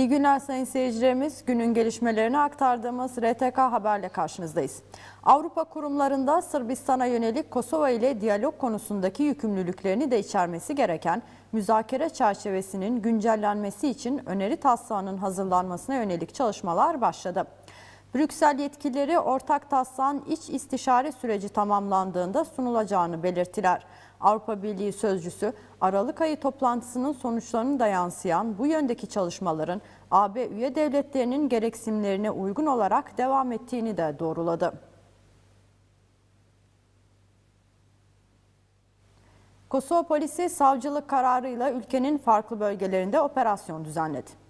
İyi günler sayın seyircilerimiz. Günün gelişmelerini aktardığımız RTK Haber'le karşınızdayız. Avrupa kurumlarında Sırbistan'a yönelik Kosova ile diyalog konusundaki yükümlülüklerini de içermesi gereken müzakere çerçevesinin güncellenmesi için öneri taslağının hazırlanmasına yönelik çalışmalar başladı. Brüksel yetkilileri ortak taslağın iç istişare süreci tamamlandığında sunulacağını belirttiler. Avrupa Birliği sözcüsü Aralık ayı toplantısının sonuçlarını da yansıyan bu yöndeki çalışmaların AB üye devletlerinin gereksinimlerine uygun olarak devam ettiğini de doğruladı. Kosova polisi savcılık kararıyla ülkenin farklı bölgelerinde operasyon düzenledi.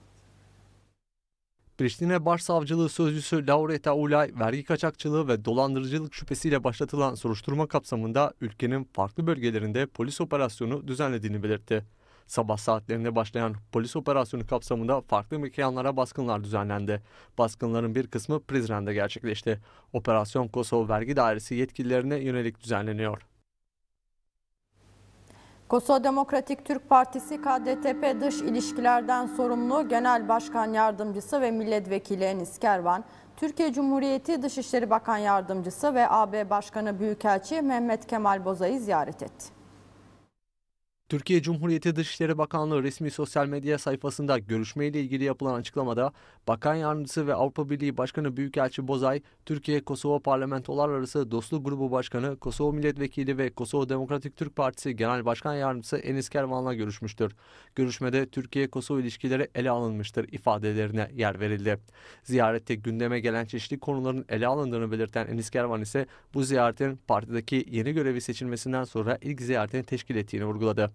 Priştine Başsavcılığı Sözcüsü Laureta Ulay, vergi kaçakçılığı ve dolandırıcılık şüphesiyle başlatılan soruşturma kapsamında ülkenin farklı bölgelerinde polis operasyonu düzenlediğini belirtti. Sabah saatlerinde başlayan polis operasyonu kapsamında farklı mekanlara baskınlar düzenlendi. Baskınların bir kısmı Prizren'de gerçekleşti. Operasyon Kosova Vergi Dairesi yetkililerine yönelik düzenleniyor. Kosova Demokratik Türk Partisi KDTP Dış ilişkilerden Sorumlu Genel Başkan Yardımcısı ve Milletvekili Enis Kervan, Türkiye Cumhuriyeti Dışişleri Bakan Yardımcısı ve AB Başkanı Büyükelçi Mehmet Kemal Boza'yı ziyaret etti. Türkiye Cumhuriyeti Dışişleri Bakanlığı resmi sosyal medya sayfasında görüşmeyle ilgili yapılan açıklamada Bakan Yardımcısı ve Avrupa Birliği Başkanı Büyükelçi Bozay, Türkiye-Kosova Parlamentolar Arası Dostluk Grubu Başkanı, Kosova Milletvekili ve Kosova Demokratik Türk Partisi Genel Başkan Yardımcısı Enis Kervan'la görüşmüştür. Görüşmede Türkiye-Kosova ilişkileri ele alınmıştır ifadelerine yer verildi. Ziyarette gündeme gelen çeşitli konuların ele alındığını belirten Enis Kervan ise bu ziyaretin partideki yeni görevi seçilmesinden sonra ilk ziyaretini teşkil ettiğini vurguladı.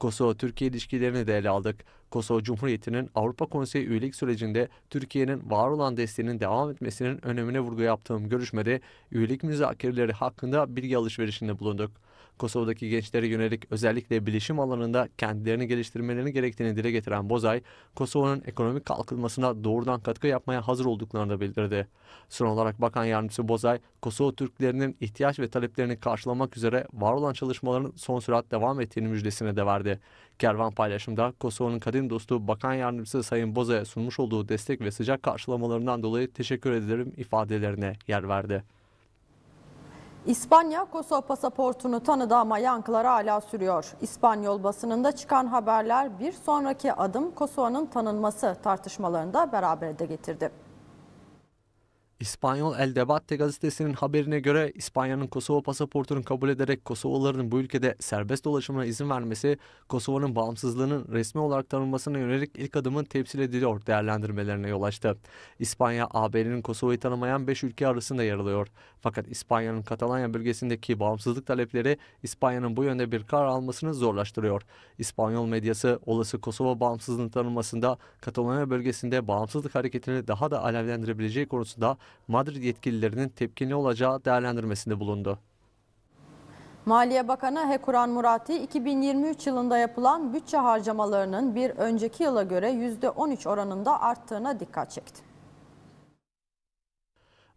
Kosova-Türkiye ilişkilerini de ele aldık. Kosova Cumhuriyeti'nin Avrupa Konseyi üyelik sürecinde Türkiye'nin var olan desteğinin devam etmesinin önemine vurgu yaptığım görüşmede üyelik müzakereleri hakkında bilgi alışverişinde bulunduk. Kosova'daki gençlere yönelik özellikle bilişim alanında kendilerini geliştirmelerini gerektiğini dile getiren Bozay, Kosova'nın ekonomik kalkınmasına doğrudan katkı yapmaya hazır olduklarını da bildirdi. Son olarak Bakan Yardımcısı Bozay, Kosova Türklerinin ihtiyaç ve taleplerini karşılamak üzere var olan çalışmaların son sürat devam ettiğini müjdesine de verdi. Kervan paylaşımda Kosova'nın kadim dostu Bakan Yardımcısı Sayın Boza'ya sunmuş olduğu destek ve sıcak karşılamalarından dolayı teşekkür ederim ifadelerine yer verdi. İspanya Kosova pasaportunu tanıdı ama yankıları hala sürüyor. İspanyol basınında çıkan haberler bir sonraki adım Kosova'nın tanınması tartışmalarında de getirdi. İspanyol El Debate gazetesinin haberine göre İspanya'nın Kosova pasaportunu kabul ederek Kosovalıların bu ülkede serbest dolaşımına izin vermesi Kosova'nın bağımsızlığının resmi olarak tanınmasına yönelik ilk adımın temsil ediliyor değerlendirmelerine yol açtı. İspanya AB'nin Kosova'yı tanımayan 5 ülke arasında yer alıyor. Fakat İspanya'nın Katalanya bölgesindeki bağımsızlık talepleri İspanya'nın bu yönde bir karar almasını zorlaştırıyor. İspanyol medyası olası Kosova bağımsızlığının tanınmasında Katalanya bölgesinde bağımsızlık hareketini daha da alevlendirebileceği konusunda Madrid yetkililerinin tepkini olacağı değerlendirmesinde bulundu. Maliye Bakanı Hekuran Murati 2023 yılında yapılan bütçe harcamalarının bir önceki yıla göre %13 oranında arttığına dikkat çekti.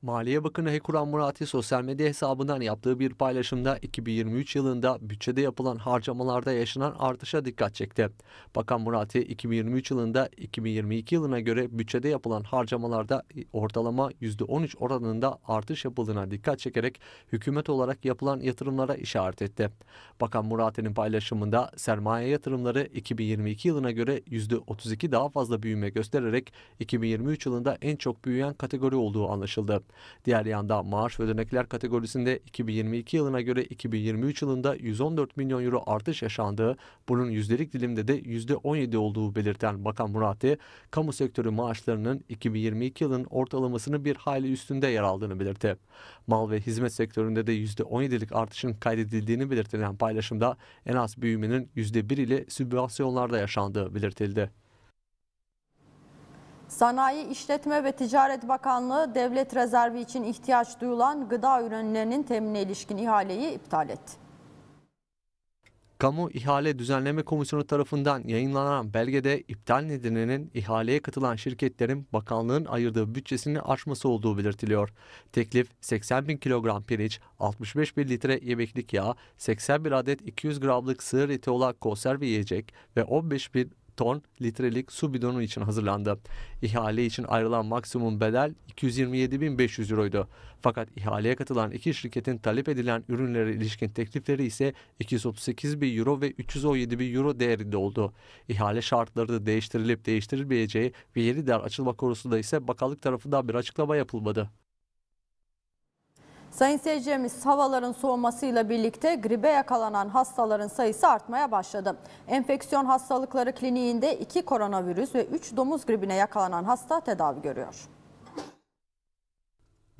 Maliye Bakanı Hekuran Murati sosyal medya hesabından yaptığı bir paylaşımda 2023 yılında bütçede yapılan harcamalarda yaşanan artışa dikkat çekti. Bakan Murati 2023 yılında 2022 yılına göre bütçede yapılan harcamalarda ortalama %13 oranında artış yapıldığına dikkat çekerek hükümet olarak yapılan yatırımlara işaret etti. Bakan Murati'nin paylaşımında sermaye yatırımları 2022 yılına göre %32 daha fazla büyüme göstererek 2023 yılında en çok büyüyen kategori olduğu anlaşıldı. Diğer yandan maaş ve ödenekler kategorisinde 2022 yılına göre 2023 yılında 114 milyon euro artış yaşandığı, bunun yüzdelik dilimde de %17 olduğu belirten Bakan Murat'ı, kamu sektörü maaşlarının 2022 yılın ortalamasını bir hayli üstünde yer aldığını belirtti. Mal ve hizmet sektöründe de %17'lik artışın kaydedildiğini belirtilen paylaşımda en az büyümenin %1 ile sübvansiyonlarda yaşandığı belirtildi. Sanayi, İşletme ve Ticaret Bakanlığı devlet rezervi için ihtiyaç duyulan gıda ürünlerinin temine ilişkin ihaleyi iptal etti. Kamu İhale Düzenleme Komisyonu tarafından yayınlanan belgede iptal nedeninin ihaleye katılan şirketlerin bakanlığın ayırdığı bütçesini aşması olduğu belirtiliyor. Teklif 80 bin kilogram pirinç, 65 bin litre yemeklik yağ, 81 adet 200 gramlık sığır eti olan konserve yiyecek ve 15 bin ton litrelik su bidonu için hazırlandı. İhale için ayrılan maksimum bedel 227.500 euroydu. Fakat ihaleye katılan iki şirketin talep edilen ürünlere ilişkin teklifleri ise 238.000 euro ve 317.000 euro değerinde oldu. İhale şartları da değiştirilip değiştirilmeyeceği ve yeni der açılma konusunda ise bakanlık tarafından bir açıklama yapılmadı. Sayın seyircilerimiz havaların soğumasıyla birlikte gribe yakalanan hastaların sayısı artmaya başladı. Enfeksiyon hastalıkları kliniğinde 2 koronavirüs ve 3 domuz gribine yakalanan hasta tedavi görüyor.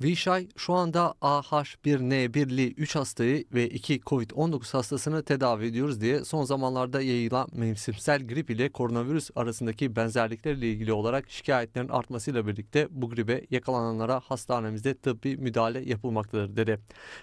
Vişay şu anda AH1N1'li 3 hastayı ve 2 COVID-19 hastasını tedavi ediyoruz diye son zamanlarda yayılan mevsimsel grip ile koronavirüs arasındaki benzerliklerle ilgili olarak şikayetlerin artmasıyla birlikte bu gribe yakalananlara hastanemizde tıbbi müdahale yapılmaktadır dedi.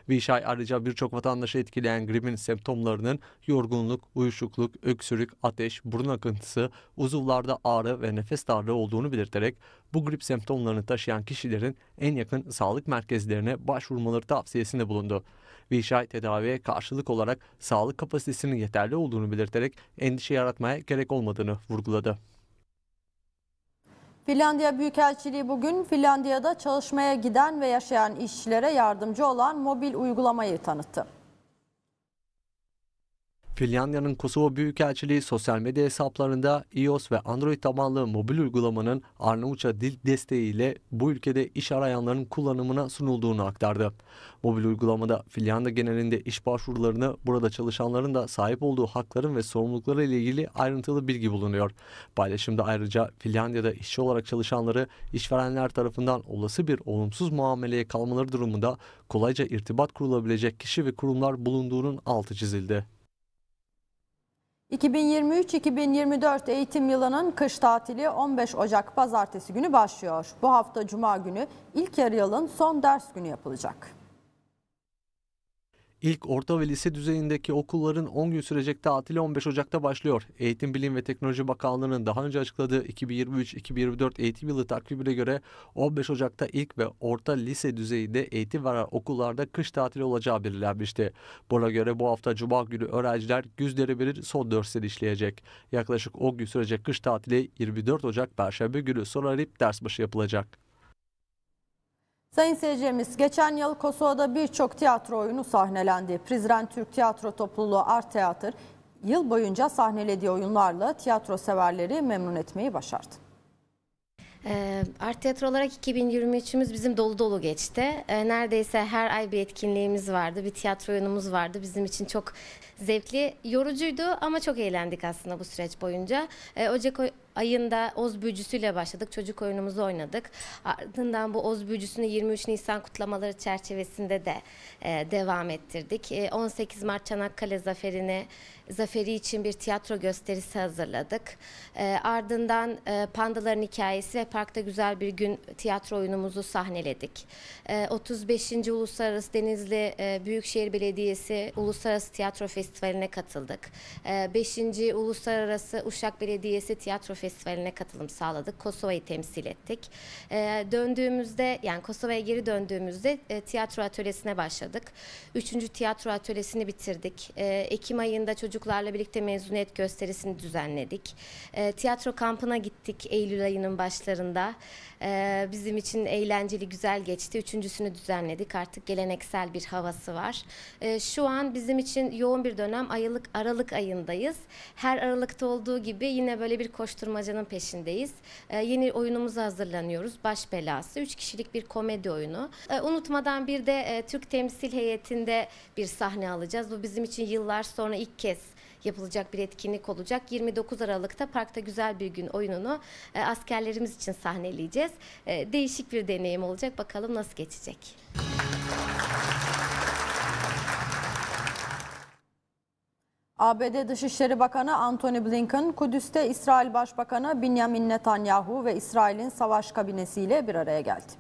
Vişay ayrıca birçok vatandaşı etkileyen gripin semptomlarının yorgunluk, uyuşukluk, öksürük, ateş, burun akıntısı, uzuvlarda ağrı ve nefes darlığı olduğunu belirterek bu grip semptomlarını taşıyan kişilerin en yakın sağlık merkezlerine başvurmaları tavsiyesinde bulundu. Vişay tedaviye karşılık olarak sağlık kapasitesinin yeterli olduğunu belirterek endişe yaratmaya gerek olmadığını vurguladı. Finlandiya Büyükelçiliği bugün Finlandiya'da çalışmaya giden ve yaşayan işçilere yardımcı olan mobil uygulamayı tanıttı. Finlandiya'nın Kosova Büyükelçiliği sosyal medya hesaplarında iOS ve Android tabanlı mobil uygulamanın Arnavutça dil desteğiyle bu ülkede iş arayanların kullanımına sunulduğunu aktardı. Mobil uygulamada Finlandiya genelinde iş başvurularını burada çalışanların da sahip olduğu hakların ve sorumlulukları ile ilgili ayrıntılı bilgi bulunuyor. Paylaşımda ayrıca Finlandiya'da işçi olarak çalışanları işverenler tarafından olası bir olumsuz muameleye kalmaları durumunda kolayca irtibat kurulabilecek kişi ve kurumlar bulunduğunun altı çizildi. 2023-2024 eğitim yılının kış tatili 15 Ocak pazartesi günü başlıyor. Bu hafta cuma günü ilk yarı yılın son ders günü yapılacak. İlk orta ve lise düzeyindeki okulların 10 gün sürecek tatili 15 Ocak'ta başlıyor. Eğitim Bilim ve Teknoloji Bakanlığı'nın daha önce açıkladığı 2023-2024 eğitim yılı takvimine göre 15 Ocak'ta ilk ve orta lise düzeyinde eğitim veren okullarda kış tatili olacağı belirlenmişti. Buna göre bu hafta Cuma günü öğrenciler yüzleri bilir son dersleri işleyecek. Yaklaşık 10 gün sürecek kış tatili 24 Ocak Perşembe günü sona erip ders başı yapılacak. Sayın seyircimiz geçen yıl Kosova'da birçok tiyatro oyunu sahnelendi. Prizren Türk Tiyatro Topluluğu Art Teatr yıl boyunca sahnelediği oyunlarla tiyatro severleri memnun etmeyi başardı. Ee, Art Tiyatro olarak 2023'ümüz bizim dolu dolu geçti. Ee, neredeyse her ay bir etkinliğimiz vardı, bir tiyatro oyunumuz vardı. Bizim için çok zevkli, yorucuydu ama çok eğlendik aslında bu süreç boyunca. Ee, Ocak ayında Oz Büyücüsü'yle başladık. Çocuk oyunumuzu oynadık. Ardından bu Oz Büyücüsü'nü 23 Nisan kutlamaları çerçevesinde de e, devam ettirdik. E, 18 Mart Çanakkale Zaferi'ne zaferi için bir tiyatro gösterisi hazırladık. E, ardından e, Pandaların Hikayesi ve Parkta Güzel Bir Gün tiyatro oyunumuzu sahneledik. E, 35. Uluslararası Denizli e, Büyükşehir Belediyesi Uluslararası Tiyatro Festivali'ne katıldık. E, 5. Uluslararası Uşak Belediyesi Tiyatro Festivali Festivali'ne katılım sağladık. Kosova'yı temsil ettik. E, döndüğümüzde yani Kosova'ya geri döndüğümüzde e, tiyatro atölyesine başladık. Üçüncü tiyatro atölyesini bitirdik. E, Ekim ayında çocuklarla birlikte mezuniyet gösterisini düzenledik. E, tiyatro kampına gittik Eylül ayının başlarında. E, bizim için eğlenceli, güzel geçti. Üçüncüsünü düzenledik. Artık geleneksel bir havası var. E, şu an bizim için yoğun bir dönem. Ayılık, Aralık ayındayız. Her Aralık'ta olduğu gibi yine böyle bir koşturma koşturmacanın peşindeyiz. E, yeni oyunumuza hazırlanıyoruz. Baş belası. Üç kişilik bir komedi oyunu. E, unutmadan bir de e, Türk temsil heyetinde bir sahne alacağız. Bu bizim için yıllar sonra ilk kez yapılacak bir etkinlik olacak. 29 Aralık'ta Parkta Güzel Bir Gün oyununu e, askerlerimiz için sahneleyeceğiz. E, değişik bir deneyim olacak. Bakalım nasıl geçecek. ABD Dışişleri Bakanı Antony Blinken, Kudüs'te İsrail Başbakanı Benjamin Netanyahu ve İsrail'in savaş kabinesiyle bir araya geldi.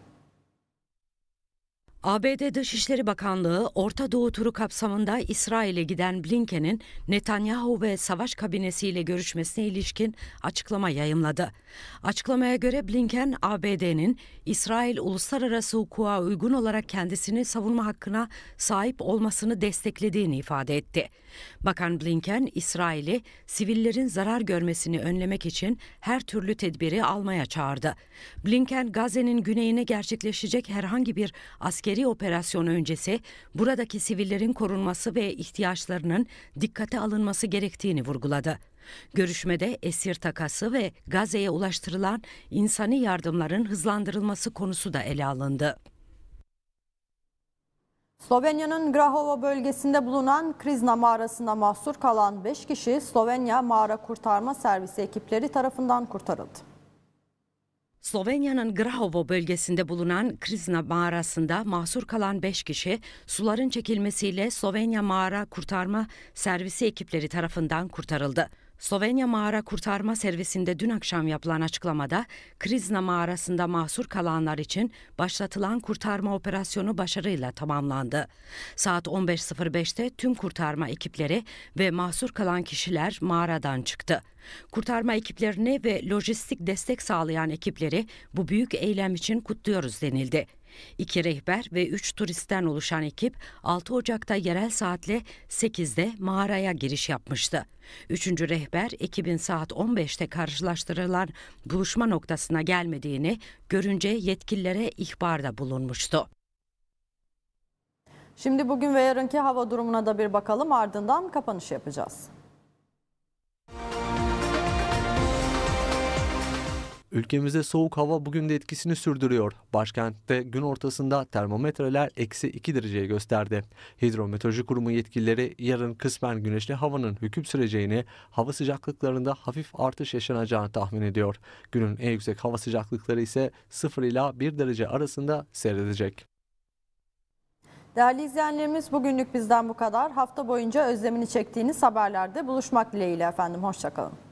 ABD Dışişleri Bakanlığı Orta Doğu turu kapsamında İsrail'e giden Blinken'in Netanyahu ve savaş kabinesiyle görüşmesine ilişkin açıklama yayımladı. Açıklamaya göre Blinken ABD'nin İsrail uluslararası hukuka uygun olarak kendisini savunma hakkına sahip olmasını desteklediğini ifade etti. Bakan Blinken İsrail'i sivillerin zarar görmesini önlemek için her türlü tedbiri almaya çağırdı. Blinken Gazze'nin güneyine gerçekleşecek herhangi bir asker askeri operasyon öncesi buradaki sivillerin korunması ve ihtiyaçlarının dikkate alınması gerektiğini vurguladı. Görüşmede esir takası ve Gazze'ye ulaştırılan insani yardımların hızlandırılması konusu da ele alındı. Slovenya'nın Grahova bölgesinde bulunan Krizna mağarasında mahsur kalan 5 kişi Slovenya Mağara Kurtarma Servisi ekipleri tarafından kurtarıldı. Slovenya'nın Grahovo bölgesinde bulunan Krizna mağarasında mahsur kalan 5 kişi suların çekilmesiyle Slovenya Mağara Kurtarma Servisi ekipleri tarafından kurtarıldı. Slovenya Mağara Kurtarma Servisi'nde dün akşam yapılan açıklamada Krizna mağarasında mahsur kalanlar için başlatılan kurtarma operasyonu başarıyla tamamlandı. Saat 15.05'te tüm kurtarma ekipleri ve mahsur kalan kişiler mağaradan çıktı. Kurtarma ekiplerini ve lojistik destek sağlayan ekipleri bu büyük eylem için kutluyoruz denildi. İki rehber ve üç turisten oluşan ekip 6 Ocak'ta yerel saatle 8'de mağaraya giriş yapmıştı. Üçüncü rehber ekibin saat 15'te karşılaştırılan buluşma noktasına gelmediğini görünce yetkililere ihbarda bulunmuştu. Şimdi bugün ve yarınki hava durumuna da bir bakalım ardından kapanış yapacağız. Ülkemize soğuk hava bugün de etkisini sürdürüyor. Başkentte gün ortasında termometreler eksi 2 dereceyi gösterdi. Hidrometeoroloji Kurumu yetkilileri yarın kısmen güneşli havanın hüküm süreceğini, hava sıcaklıklarında hafif artış yaşanacağını tahmin ediyor. Günün en yüksek hava sıcaklıkları ise 0 ila 1 derece arasında seyredecek. Değerli izleyenlerimiz bugünlük bizden bu kadar. Hafta boyunca özlemini çektiğiniz haberlerde buluşmak dileğiyle efendim. Hoşçakalın.